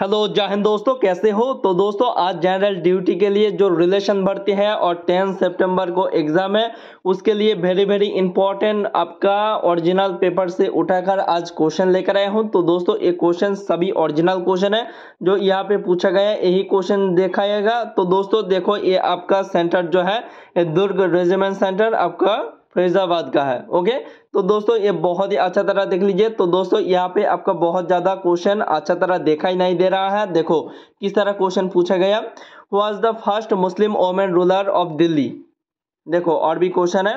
hello जय दोस्तों कैसे हो तो दोस्तों आज जनरल ड्यूटी के लिए जो रिलेशन भर्ती है और 10 सितंबर को एग्ज़ाम है उसके लिए वेरी वेरी इंपॉर्टेंट आपका ओरिजिनल पेपर से उठाकर आज क्वेश्चन लेकर आया हूं तो दोस्तों ये क्वेश्चन सभी ओरिजिनल क्वेश्चन है जो यहां पे पूछा गया है यही क्वेश्चन देखाएगा तो दोस्तों देखो ये आपका सेंटर जो है दुर्ग रेजिमेंट सेंटर आपका फैजाबाद का है ओके तो दोस्तों ये बहुत ही अच्छा तरह देख लीजिए तो दोस्तों यहाँ पे आपका बहुत ज़्यादा क्वेश्चन अच्छा तरह देखा ही नहीं दे रहा है देखो किस तरह क्वेश्चन पूछा गया was the first Muslim women ruler of Delhi देखो और भी क्वेश्चन है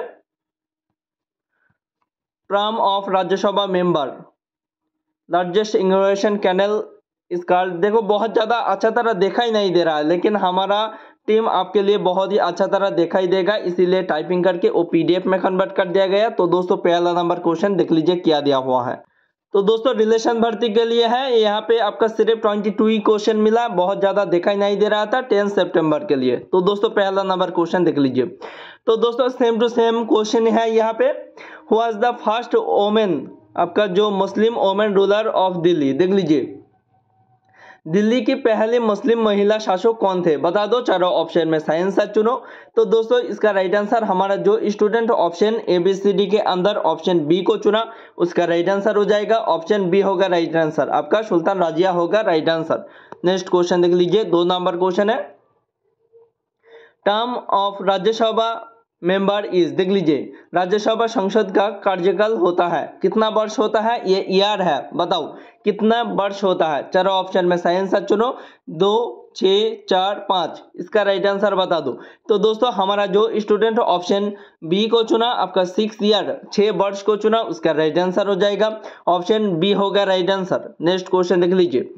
term of Rajya Sabha member largest irrigation canal is called देखो बहुत ज़्यादा अच्छा तरह देखा ही नहीं दे रहा है लेकिन हमारा टीम आपके लिए बहुत ही अच्छा तरह दिखाई देगा इसीलिए टाइपिंग करके वो पीडीएफ में कन्वर्ट कर दिया गया तो दोस्तों पहला नंबर क्वेश्चन देख लीजिए क्या दिया हुआ है तो दोस्तों रिलेशन भर्ती के लिए है यहाँ पे आपका सिर्फ ट्वेंटी टू ही क्वेश्चन मिला बहुत ज़्यादा दिखाई नहीं दे रहा था टेंथ सितंबर के लिए तो दोस्तों पहला नंबर क्वेश्चन देख लीजिए तो दोस्तों सेम टू सेम क्वेश्चन है यहाँ पे हुआ द फर्स्ट ओमेन आपका जो Muslim women ruler of Delhi देख लीजिए दिल्ली की पहली मुस्लिम महिला शासक कौन थे बता दो चारों ऑप्शन में साइंस सा चुनो तो दोस्तों इसका राइट आंसर हमारा जो student option A B C D के अंदर ऑप्शन बी को चुना उसका राइट आंसर हो जाएगा ऑप्शन बी होगा राइट आंसर आपका सुल्तान राजिया होगा राइट आंसर नेक्स्ट क्वेश्चन देख लीजिए दो नंबर क्वेश्चन है term of Rajya Sabha member is देख लीजिए राज्यसभा संसद का कार्यकाल होता है कितना वर्ष होता है ये ईयर है बताओ कितना वर्ष होता है चारों ऑप्शन में सही आंसर चुनो दो छ चार पाँच इसका राइट आंसर बता दो तो दोस्तों हमारा जो स्टूडेंट ऑप्शन बी को चुना आपका सिक्स ईयर छः वर्ष को चुना उसका राइट आंसर हो जाएगा ऑप्शन बी होगा राइट आंसर नेक्स्ट क्वेश्चन देख लीजिए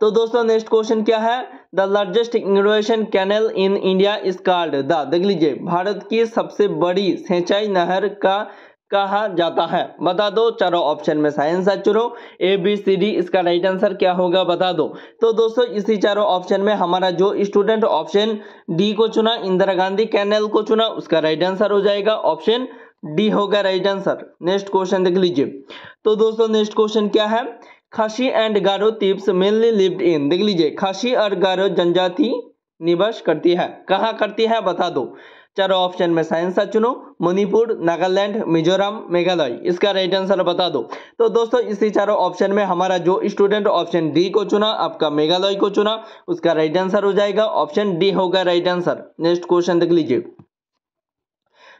तो दोस्तों नेक्स्ट क्वेश्चन क्या है द लार्जेस्ट इग्नोरेशन canal in India is called the देख लीजिए भारत की सबसे बड़ी सिंचाई नहर का कहा जाता है बता दो चारों ऑप्शन में साइंस है चुनो ए बी सी डी इसका राइट आंसर क्या होगा बता दो तो दोस्तों इसी चारों ऑप्शन में हमारा जो स्टूडेंट ऑप्शन डी को चुना इंदिरा गांधी कैनल को चुना उसका राइट आंसर हो जाएगा ऑप्शन डी होगा राइट आंसर नेक्स्ट क्वेश्चन देख लीजिए तो दोस्तों नेक्स्ट क्वेश्चन क्या है Khasi and Garo tribes mainly lived in देख लीजिए खासी और गारो जनजाति निवास करती है कहाँ करती है बता दो चारों ऑप्शन में साइंस चुनो मणिपुर नागालैंड मिजोरम मेघालय इसका राइट आंसर बता दो तो दोस्तों इसी चारों ऑप्शन में हमारा जो स्टूडेंट ऑप्शन डी को चुना आपका मेघालय को चुना उसका राइट आंसर हो जाएगा ऑप्शन डी होगा राइट आंसर नेक्स्ट क्वेश्चन देख लीजिए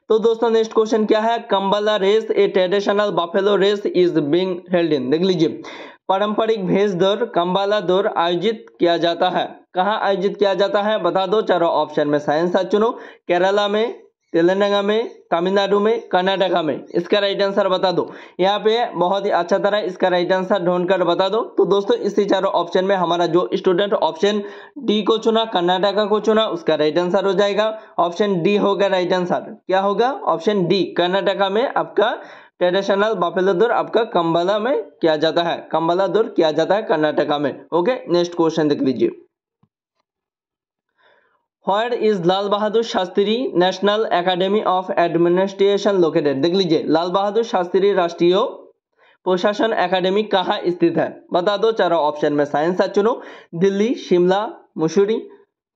तो दोस्तों नेक्स्ट क्वेश्चन क्या है Kambala race a traditional buffalo race is being held in देख लीजिए पारंपरिक भेज दौर कंबाला दौर आयोजित किया जाता है कहाँ आयोजित किया जाता है बता दो चारों ऑप्शन में साइंस चुनो केरला में तेलंगाना में तमिलनाडु में कर्नाटका में इसका राइट आंसर बता दो यहाँ पे बहुत ही अच्छा तरह इसका राइट आंसर ढूंढ कर बता दो तो दोस्तों इसी चारों ऑप्शन में हमारा जो स्टूडेंट ऑप्शन डी को चुना कर्नाटका को चुना उसका राइट आंसर हो जाएगा ऑप्शन डी होगा राइट आंसर क्या होगा ऑप्शन डी कर्नाटका में आपका ट्रेडिशनल बाफेला दूर आपका कम्बला में किया जाता है कम्बला दूर किया जाता है कर्नाटका में ओके नेक्स्ट क्वेश्चन देख लीजिए where is Lal Bahadur Shastri national academy of administration located देख लीजिए लाल बहादुर शास्त्री राष्ट्रीय प्रशासन एकेडमी कहाँ स्थित है बता दो चारों ऑप्शन में साइंस चुनो दिल्ली शिमला मसूरी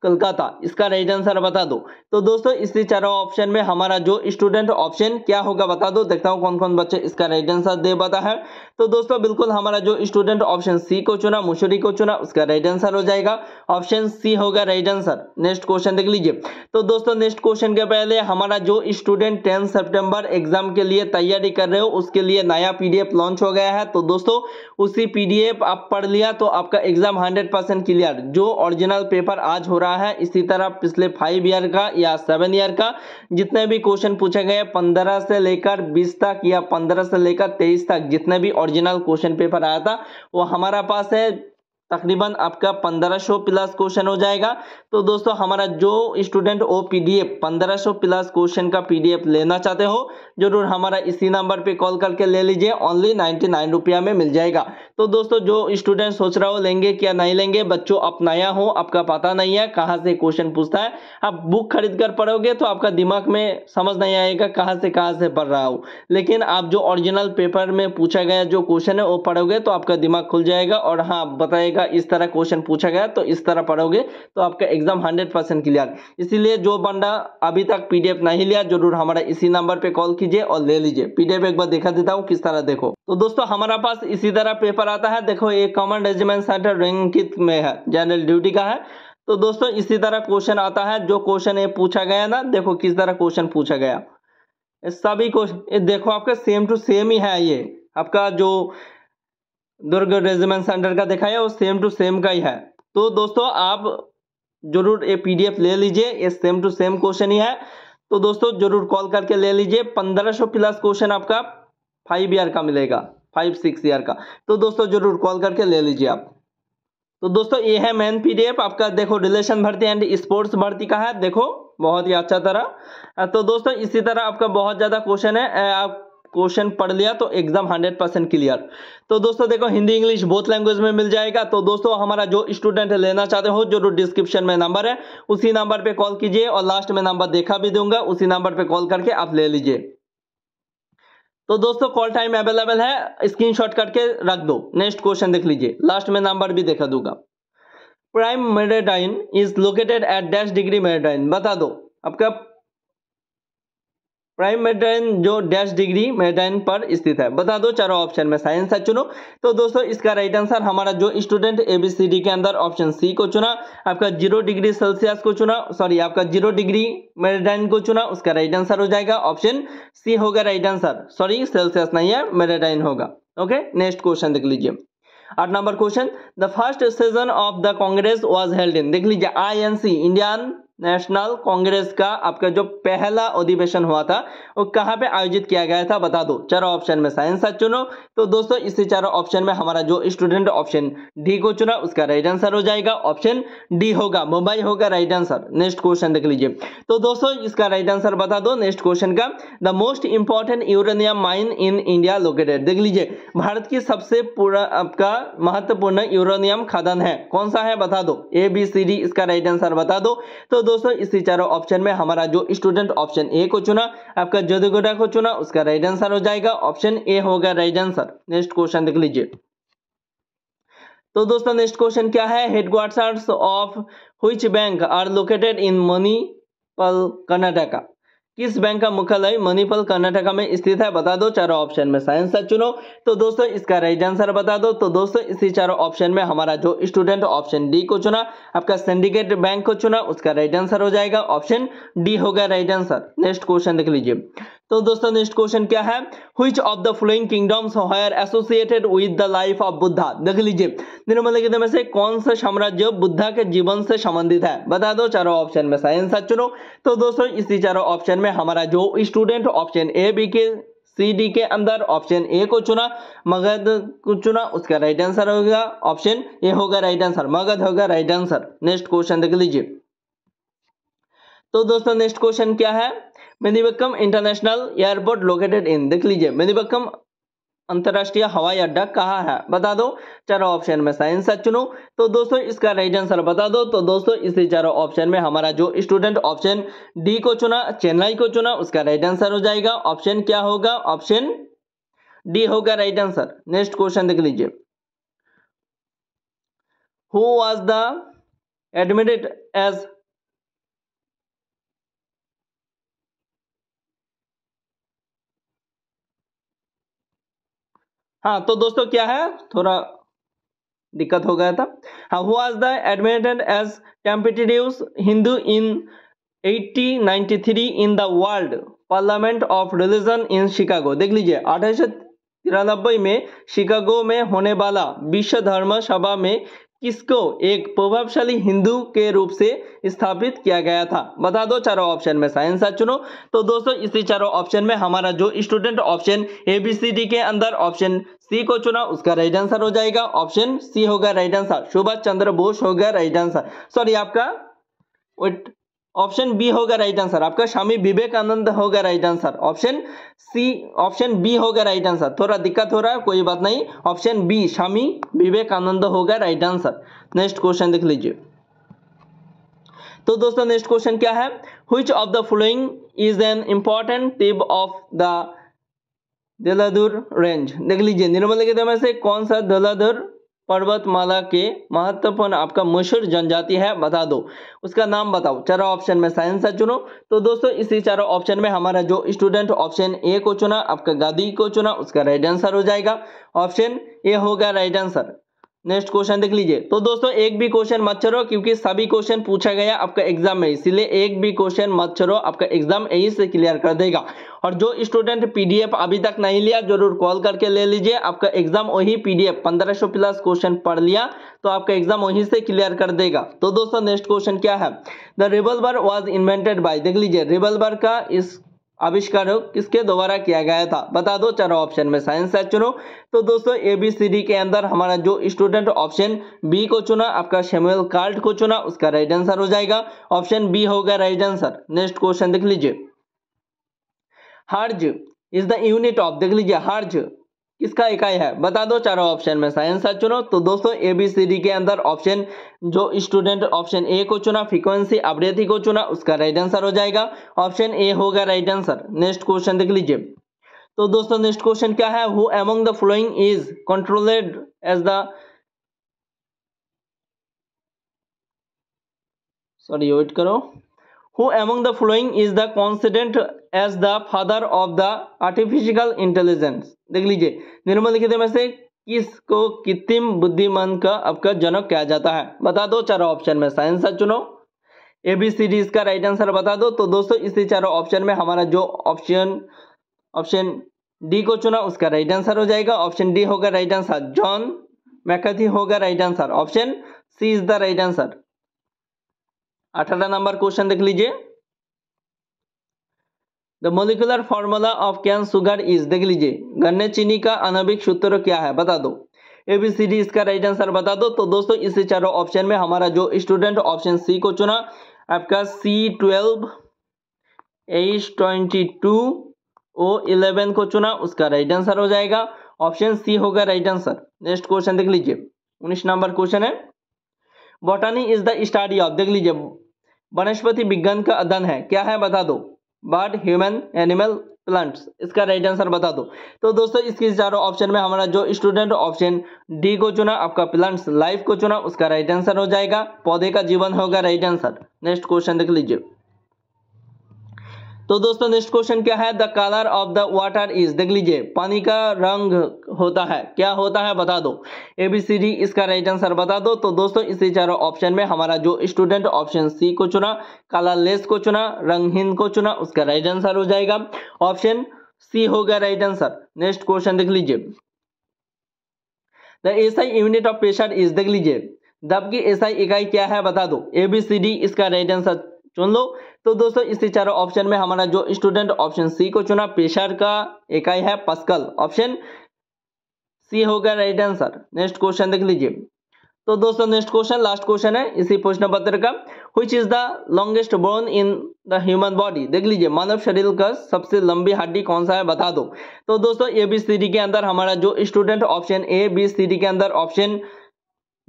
कलकत्ता इसका राइट आंसर बता दो तो दोस्तों इसी चारों ऑप्शन में हमारा जो स्टूडेंट ऑप्शन क्या होगा बता दो देखता हूँ कौन कौन बच्चे इसका राइट आंसर दे पता है तो दोस्तों बिल्कुल हमारा जो स्टूडेंट ऑप्शन सी को चुना मुशरी को चुना उसका राइट आंसर हो जाएगा ऑप्शन सी होगा राइट आंसर नेक्स्ट क्वेश्चन देख लीजिए तो दोस्तों नेक्स्ट क्वेश्चन के पहले हमारा जो स्टूडेंट टेंथ सेप्टेम्बर एग्जाम के लिए तैयारी कर रहे हो उसके लिए नया पीडीएफ लॉन्च हो गया है तो दोस्तों उसी पीडीएफ आप पढ़ लिया तो आपका एग्जाम हंड्रेड क्लियर जो ऑरिजिनल पेपर आज हो रहा रहा है इसी तरह पिछले फाइव ईयर का या सेवन ईयर का जितने भी क्वेश्चन पूछे गए पंद्रह से लेकर बीस तक या पंद्रह से लेकर तेईस तक जितने भी ओरिजिनल क्वेश्चन पेपर आया था वो हमारा पास है तकरीबन आपका 1500 प्लस क्वेश्चन हो जाएगा तो दोस्तों हमारा जो स्टूडेंट ओ पीडीएफ 1500 प्लस क्वेश्चन का पीडीएफ लेना चाहते हो जरूर हमारा इसी नंबर पे कॉल करके ले लीजिए ओनली 99 नाइन रुपया में मिल जाएगा तो दोस्तों जो स्टूडेंट सोच रहा हो लेंगे क्या नहीं लेंगे बच्चों अपनाया हो आपका पता नहीं है कहाँ से क्वेश्चन पूछता है आप बुक खरीद कर पढ़ोगे तो आपका दिमाग में समझ नहीं आएगा कहाँ से कहाँ से पढ़ रहा हो लेकिन आप जो ऑरिजिनल पेपर में पूछा गया जो क्वेश्चन है वो पढ़ोगे तो आपका दिमाग खुल जाएगा और हाँ बताएगा देखा इस तरह क्वेश्चन पूछा गया तो इस तरह पढ़ोगे तो आपका एग्जाम हंड्रेड परसेंट क्लियर इसीलिए जो बंदा अभी तक पीडीएफ नहीं लिया जरूर हमारा इसी नंबर पे कॉल कीजिए और ले लीजिए पीडीएफ एक बार दिखा देता हूँ किस तरह देखो तो दोस्तों हमारा पास इसी तरह पेपर आता है देखो ये कॉमन रेजिमेंट सेंटर रैंकित में है जनरल ड्यूटी का है तो दोस्तों इसी तरह क्वेश्चन आता है जो क्वेश्चन ये पूछा गया ना देखो किस तरह क्वेश्चन पूछा गया सभी क्वेश्चन देखो आपका सेम टू सेम ही है ये आपका जो दुर्ग रेजिमेंट सेंटर का देखा है वो सेम टू सेम का ही है तो दोस्तों आप जरूर ये पीडीएफ ले लीजिए ये सेम टू सेम क्वेश्चन ही है तो दोस्तों जरूर कॉल करके ले लीजिए सौ प्लस क्वेश्चन आपका फाइव ईयर का मिलेगा फाइव सिक्स ईयर का तो दोस्तों जरूर कॉल करके ले लीजिए आप तो दोस्तों ये है मेन पीडीएफ आपका देखो रिलेशन भर्ती एंड स्पोर्ट्स भर्ती का है देखो बहुत ही अच्छा तरह तो दोस्तों इसी तरह आपका बहुत ज़्यादा क्वेश्चन है आप क्वेश्चन पढ़ लिया तो एग्जाम हंड्रेड परसेंट क्लियर तो दोस्तों देखो हिंदी इंग्लिश बोथ लैंग्वेज में मिल जाएगा तो दोस्तों हमारा जो स्टूडेंट लेना चाहते हो जो डिस्क्रिप्शन में नंबर है उसी नंबर पे कॉल कीजिए और लास्ट में नंबर देखा भी दूंगा उसी नंबर पे कॉल करके आप ले लीजिए तो दोस्तों कॉल टाइम अवेलेबल है स्क्रीन करके रख दो नेक्स्ट क्वेश्चन देख लीजिए लास्ट में नंबर भी देखा दूंगा prime meridian is located at dash degree meridian बता दो आपका प्राइम मेरिडियन जो डैश डिग्री मेरिडियन पर स्थित है बता दो चारों ऑप्शन में साइंस है चुनो तो दोस्तों इसका राइट आंसर हमारा जो स्टूडेंट एबीसीडी के अंदर ऑप्शन सी को चुना आपका जीरो डिग्री सेल्सियस को चुना सॉरी आपका जीरो डिग्री मेरिडियन को चुना उसका राइट आंसर हो जाएगा ऑप्शन सी होगा राइट आंसर सॉरी सेल्सियस नहीं है मेरिडियन होगा ओके नेक्स्ट क्वेश्चन देख लीजिए आठ नंबर question the first session of the Congress was held in देख लीजिए I N C Indian National Congress का आपका जो पहला अधिवेशन हुआ था वो कहाँ पे आयोजित किया गया था बता दो चारों ऑप्शन में साइंस सच चुनो तो दोस्तों इसी चारों ऑप्शन में हमारा जो स्टूडेंट ऑप्शन डी को चुना उसका राइट आंसर हो जाएगा ऑप्शन डी होगा मुंबई होगा राइट आंसर नेक्स्ट क्वेश्चन देख लीजिए तो दोस्तों इसका राइट आंसर बता दो नेक्स्ट क्वेश्चन का the most important uranium mine in India located देख लीजिए भारत की सबसे पूरा आपका महत्वपूर्ण यूरेनियम खदान है कौन सा है बता दो ए बी सी डी इसका राइट आंसर बता दो तो दोस्तों इसी चारों ऑप्शन में हमारा जो स्टूडेंट ऑप्शन ए को चुना आपका जदुगोडा को चुना उसका राइट आंसर हो जाएगा ऑप्शन ए होगा राइट आंसर नेक्स्ट क्वेश्चन देख लीजिए तो दोस्तों नेक्स्ट क्वेश्चन क्या है headquarters of which bank are located in Manipal Karnataka किस बैंक का मुख्यालय मणिपाल कर्नाटका में स्थित है बता दो चारों ऑप्शन में साइंस सा चुनो तो दोस्तों इसका राइट आंसर बता दो तो दोस्तों इसी चारों ऑप्शन में हमारा जो स्टूडेंट ऑप्शन डी को चुना आपका सिंडिकेट बैंक को चुना उसका राइट आंसर हो जाएगा ऑप्शन डी होगा राइट आंसर नेक्स्ट क्वेश्चन देख लीजिए तो दोस्तों नेक्स्ट क्वेश्चन क्या है which of the following kingdoms were associated with the life of Buddha देख लीजिए निर्मल में से कौन सा साम्राज्य बुद्धा के जीवन से संबंधित है बता दो चारों ऑप्शन में आंसर चुनो तो दोस्तों इसी चारों ऑप्शन में हमारा जो स्टूडेंट ऑप्शन ए बी के सी डी के अंदर ऑप्शन ए को चुना मगध को चुना उसका राइट आंसर होगा ऑप्शन ए होगा राइट आंसर मगध होगा राइट आंसर नेक्स्ट क्वेश्चन देख लीजिए तो दोस्तों नेक्स्ट क्वेश्चन क्या है Meenambakkam international airport located in देख लीजिए मेदीबक्कम अंतर्राष्ट्रीय हवाई अड्डा कहाँ है बता दो चारों ऑप्शन में साइंस सच चुनो तो दोस्तों इसका राइट आंसर बता दो तो दोस्तों इसी चारों ऑप्शन में हमारा जो स्टूडेंट ऑप्शन डी को चुना चेन्नई को चुना उसका राइट आंसर हो जाएगा ऑप्शन क्या होगा ऑप्शन डी होगा राइट आंसर नेक्स्ट क्वेश्चन देख लीजिए who was the admitted as हाँ तो दोस्तों क्या है थोड़ा दिक्कत हो गया था हाँ who was the admitted as competitive Hindu in 1893 in the world parliament of religion in Chicago देख लीजिए अठारह में शिकागो में होने वाला विश्व धर्म सभा में किसको एक प्रभावशाली हिंदू के रूप से स्थापित किया गया था बता दो चारों ऑप्शन में साइंस चुनो तो दोस्तों इसी चारों ऑप्शन में हमारा जो student option A B C D के अंदर ऑप्शन सी को चुना उसका राइट आंसर हो जाएगा ऑप्शन सी होगा राइट आंसर सुभाष चंद्र बोस होगा राइट आंसर सॉरी आपका ऑप्शन बी होगा राइट आंसर आपका स्वामी विवेकानंद होगा right answer option C option B होगा राइट आंसर थोड़ा दिक्कत हो रहा है कोई बात नहीं ऑप्शन बी स्वामी विवेकानंद होगा राइट आंसर नेक्स्ट क्वेश्चन देख लीजिए तो दोस्तों नेक्स्ट क्वेश्चन क्या है which of the following is an important tip of the देलादूर रेंज देख लीजिए निर्मल के में से कौन सा देलादूर पर्वतमाला के महत्वपूर्ण आपका मशहूर जनजाति है बता दो उसका नाम बताओ चारों ऑप्शन में साइंस है चुनो तो दोस्तों इसी चारों ऑप्शन में हमारा जो स्टूडेंट ऑप्शन ए को चुना आपका गादी को चुना उसका राइट आंसर हो जाएगा ऑप्शन ए होगा राइट आंसर नेक्स्ट क्वेश्चन देख लीजिए तो दोस्तों एक भी क्वेश्चन मत छोड़ो क्योंकि सभी क्वेश्चन पूछा गया आपका एग्जाम में इसलिए एक भी क्वेश्चन मत छोड़ो आपका एग्जाम यही से क्लियर कर देगा और जो स्टूडेंट पीडीएफ अभी तक नहीं लिया जरूर कॉल करके ले लीजिए आपका एग्जाम वही पीडीएफ 1500 प्लस क्वेश्चन पढ़ लिया तो आपका एग्जाम वहीं से क्लियर कर देगा तो दोस्तों नेक्स्ट क्वेश्चन क्या है the revolver was invented by देख लीजिए रिवल्वर का इस आविष्कार किसके द्वारा किया गया था बता दो चारों ऑप्शन में साइंस है चुनो तो दोस्तों ए बी सी डी के अंदर हमारा जो स्टूडेंट ऑप्शन बी को चुना आपका शेमुअल कार्ड को चुना उसका राइट आंसर हो जाएगा ऑप्शन बी होगा राइट आंसर नेक्स्ट क्वेश्चन देख लीजिए हर्ज इज द यूनिट ऑफ देख लीजिए हर्ज किसका इकाई है बता दो चारों ऑप्शन में साइंस आंसर चुनो तो दोस्तों ए बी सी डी के अंदर ऑप्शन जो स्टूडेंट ऑप्शन ए को चुना फ्रीक्वेंसी अवृत्ति को चुना उसका राइट आंसर हो जाएगा ऑप्शन ए होगा राइट आंसर नेक्स्ट क्वेश्चन देख लीजिए तो दोस्तों नेक्स्ट क्वेश्चन क्या है who among the following is controlled as the sorry wait करो who among the following is the considered as the father of the artificial intelligence देख लीजिए निर्मल लिखित में से किसको कृत्रिम बुद्धिमान का आपका जनक कहा जाता है बता दो चारों ऑप्शन में साइंस चुनो ए बी सी डी इसका राइट आंसर बता दो तो दोस्तों इसी चारों ऑप्शन में हमारा जो ऑप्शन ऑप्शन डी को चुना उसका राइट आंसर हो जाएगा ऑप्शन डी होगा राइट आंसर जॉन मैकथी होगा right answer option C is the right answer अठारह नंबर क्वेश्चन देख लीजिए the molecular formula of cane sugar is देख लीजिए गन्ने चीनी का अनबिक सूत्र क्या है बता दो ए बी सी डी इसका राइट आंसर बता दो तो दोस्तों इसी चारों ऑप्शन में हमारा जो स्टूडेंट ऑप्शन सी को चुना आपका C twelve H twenty two O eleven को चुना उसका राइट आंसर हो जाएगा ऑप्शन सी होगा राइट आंसर नेक्स्ट क्वेश्चन देख लीजिए उन्नीस नंबर क्वेश्चन है botany is the study of देख लीजिए वनस्पति विज्ञान का अध्ययन है क्या है बता दो बर्ड ह्यूमन एनिमल प्लांट्स इसका राइट आंसर बता दो तो दोस्तों इसके चारों ऑप्शन में हमारा जो स्टूडेंट ऑप्शन डी को चुना आपका प्लांट्स लाइफ को चुना उसका राइट आंसर हो जाएगा पौधे का जीवन होगा राइट आंसर नेक्स्ट क्वेश्चन देख लीजिए तो दोस्तों नेक्स्ट क्वेश्चन क्या है the colour of the water is देख लीजिए पानी का रंग होता है क्या होता है बता दो ए बी सी डी इसका राइट आंसर बता दो तो दोस्तों इसी चारों ऑप्शन में हमारा जो स्टूडेंट ऑप्शन सी को चुना कलरलेस को चुना रंगहीन को चुना उसका राइट आंसर हो जाएगा ऑप्शन सी हो गया राइट आंसर नेक्स्ट क्वेश्चन देख लीजिए the SI unit of pressure is देख लीजिए दब की एसआई इकाई क्या है बता दो ए बी सी डी इसका राइट आंसर चुन लो तो दोस्तों इसी चारों ऑप्शन में हमारा जो स्टूडेंट ऑप्शन सी को चुना प्रेशर का इकाई है पस्कल ऑप्शन सी होगा राइट आंसर नेक्स्ट क्वेश्चन देख लीजिए तो दोस्तों नेक्स्ट क्वेश्चन लास्ट क्वेश्चन है इसी प्रश्न पत्र का which is the longest bone in the human body देख लीजिए मानव शरीर का सबसे लंबी हड्डी कौन सा है बता दो तो दोस्तों ए बी सी डी के अंदर हमारा जो student option A B C D के अंदर ऑप्शन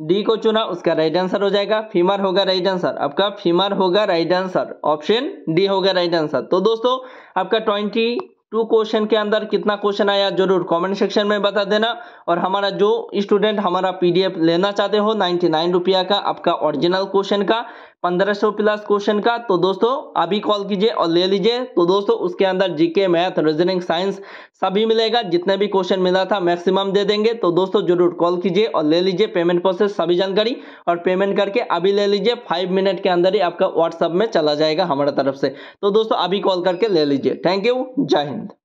डी को चुना उसका राइट आंसर हो जाएगा फीमर होगा राइट आंसर आपका फीमर होगा राइट आंसर ऑप्शन डी होगा राइट आंसर तो दोस्तों आपका ट्वेंटी टू क्वेश्चन के अंदर कितना क्वेश्चन आया जरूर कमेंट सेक्शन में बता देना और हमारा जो स्टूडेंट हमारा पीडीएफ लेना चाहते हो नाइन्टी नाइन रुपया का आपका ओरिजिनल क्वेश्चन का पंद्रह सौ प्लस क्वेश्चन का तो दोस्तों अभी कॉल कीजिए और ले लीजिए तो दोस्तों उसके अंदर जीके मैथ रीजनिंग साइंस सभी मिलेगा जितने भी क्वेश्चन मिला था मैक्सिमम दे देंगे तो दोस्तों जरूर कॉल कीजिए और ले लीजिए पेमेंट प्रोसेस सभी जानकारी और पेमेंट करके अभी ले लीजिए फाइव मिनट के अंदर ही आपका व्हाट्सअप में चला जाएगा हमारे तरफ से तो दोस्तों अभी कॉल करके ले लीजिए थैंक यू जय हिंद